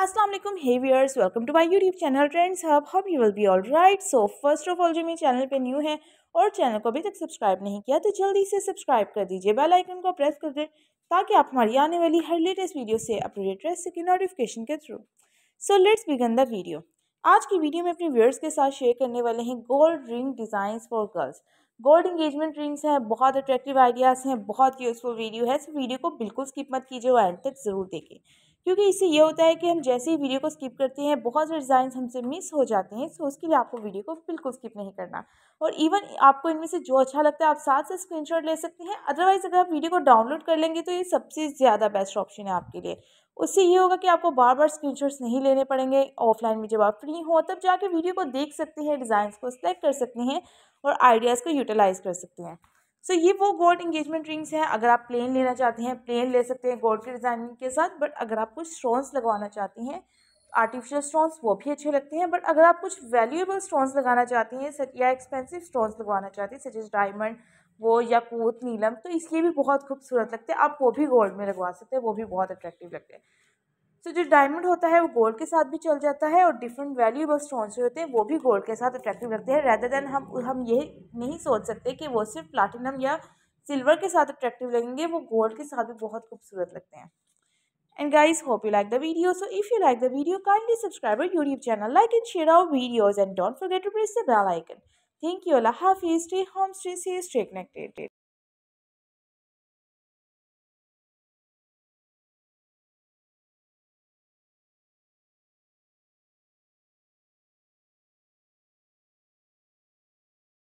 Aslam hey viewers welcome to my YouTube channel trends hub hub you will be all right so first of all जो मेरे channel पे new है और channel को अभी तक सब्सक्राइब नहीं किया तो जल्दी से सब्सक्राइब कर दीजिए बेल आइकन को प्रेस कर दें ताकि आप हमारी आने वाली हर लेटेस्ट वीडियो से अपडेट रह सकें नोटिफिकेशन के through so let's begin the video आज की वीडियो में अपने व्यूअर्स के साथ शेयर करने वाले हैं gold ring designs for girls gold engagement rings हैं बहुत अट्रैक्टिव आइडियाज़ हैं बहुत यूज़फुल वीडियो है इस वीडियो को बिल्कुल स्किप मत कीजिए और एंड तक ज़रूर देखें क्योंकि इससे ये होता है कि हम जैसे ही वीडियो को स्किप करते हैं बहुत सारे डिज़ाइन हमसे मिस हो जाते हैं सो तो उसके लिए आपको वीडियो को बिल्कुल स्किप नहीं करना और इवन आपको इनमें से जो अच्छा लगता है आप साथ से स्क्रीनशॉट ले सकते हैं अदरवाइज़ अगर आप वीडियो को डाउनलोड कर लेंगे तो ये सबसे ज़्यादा बेस्ट ऑप्शन है आपके लिए उससे ये होगा कि आपको बार बार स्क्रीन नहीं लेने पड़ेंगे ऑफलाइन में जब आप फ्री हो तब जाके वीडियो को देख सकते हैं डिज़ाइन को सेलेक्ट कर सकते हैं और आइडियाज़ को यूटिलाइज़ कर सकते हैं सो so, ये वो गोल्ड इंगेजमेंट रिंग्स हैं अगर आप प्लेन लेना चाहते हैं प्लेन ले सकते हैं गोल्ड के डिज़ाइनिंग के साथ बट अगर आप कुछ स्टोन्स लगवाना चाहते हैं आर्टिफिशियल स्टोन्स वो भी अच्छे लगते हैं बट अगर आप कुछ वैल्यूएबल स्टोन्स लगाना चाहते हैं या एक्सपेंसिव स्टोन्स लगवाना चाहते हैं सच डायमंड वो या कोत नीलम तो इसलिए भी बहुत खूबसूरत लगते हैं आप वो भी गोल्ड में लगवा सकते हैं वो भी बहुत अट्रैक्टिव लगते हैं तो जो डायमंड होता है वो गोल्ड के साथ भी चल जाता है और डिफरेंट वैल्यूबल स्टोन्स जो होते हैं वो भी गोल्ड के साथ अट्रैक्टिव लगते हैं रैदर देन हम हम ये नहीं सोच सकते कि वो सिर्फ प्लाटिनम या सिल्वर के साथ अट्रैक्टिव लगेंगे वो गोल्ड के साथ भी बहुत खूबसूरत लगते हैं and guys hope you like the video so if you like the video kindly subscribe YouTube channel like and share our videos and don't forget to press the bell icon thank you अल्लाह हाफिज stay home stay safe stay connected